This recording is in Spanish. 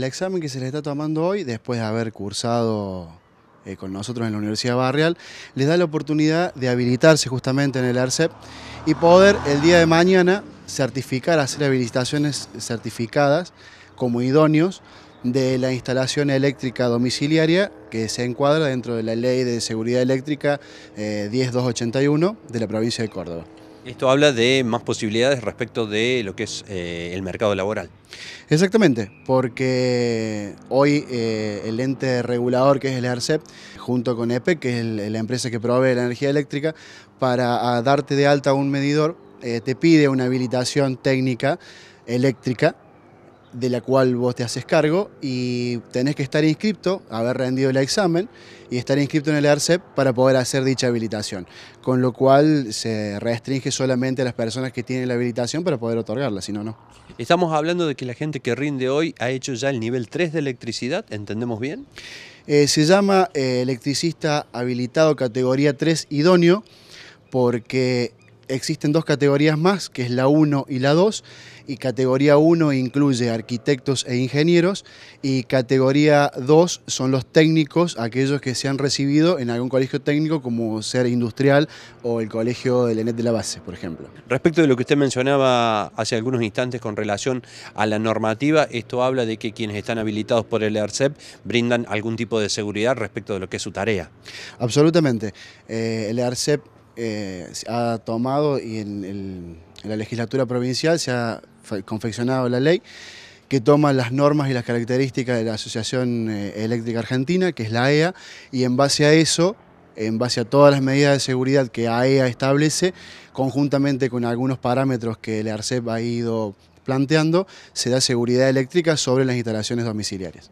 el examen que se les está tomando hoy, después de haber cursado eh, con nosotros en la Universidad Barrial, les da la oportunidad de habilitarse justamente en el ARCEP y poder el día de mañana certificar, hacer habilitaciones certificadas como idóneos de la instalación eléctrica domiciliaria que se encuadra dentro de la Ley de Seguridad Eléctrica 10281 eh, de la provincia de Córdoba. Esto habla de más posibilidades respecto de lo que es eh, el mercado laboral. Exactamente, porque hoy eh, el ente regulador que es el ARCEP, junto con EPEC, que es la empresa que provee la energía eléctrica, para darte de alta un medidor, eh, te pide una habilitación técnica eléctrica de la cual vos te haces cargo y tenés que estar inscripto, haber rendido el examen y estar inscrito en el ARCEP para poder hacer dicha habilitación, con lo cual se restringe solamente a las personas que tienen la habilitación para poder otorgarla, si no, no. Estamos hablando de que la gente que rinde hoy ha hecho ya el nivel 3 de electricidad, ¿entendemos bien? Eh, se llama eh, electricista habilitado categoría 3 idóneo porque existen dos categorías más, que es la 1 y la 2, y categoría 1 incluye arquitectos e ingenieros, y categoría 2 son los técnicos, aquellos que se han recibido en algún colegio técnico como ser industrial o el colegio del ENET de la base, por ejemplo. Respecto de lo que usted mencionaba hace algunos instantes con relación a la normativa, esto habla de que quienes están habilitados por el ERCEP brindan algún tipo de seguridad respecto de lo que es su tarea. Absolutamente. Eh, el ERCEP se eh, ha tomado y en, la legislatura provincial se ha confeccionado la ley que toma las normas y las características de la Asociación eh, Eléctrica Argentina, que es la AEA, y en base a eso, en base a todas las medidas de seguridad que AEA e establece, conjuntamente con algunos parámetros que el ARCEP ha ido planteando, se da seguridad eléctrica sobre las instalaciones domiciliarias.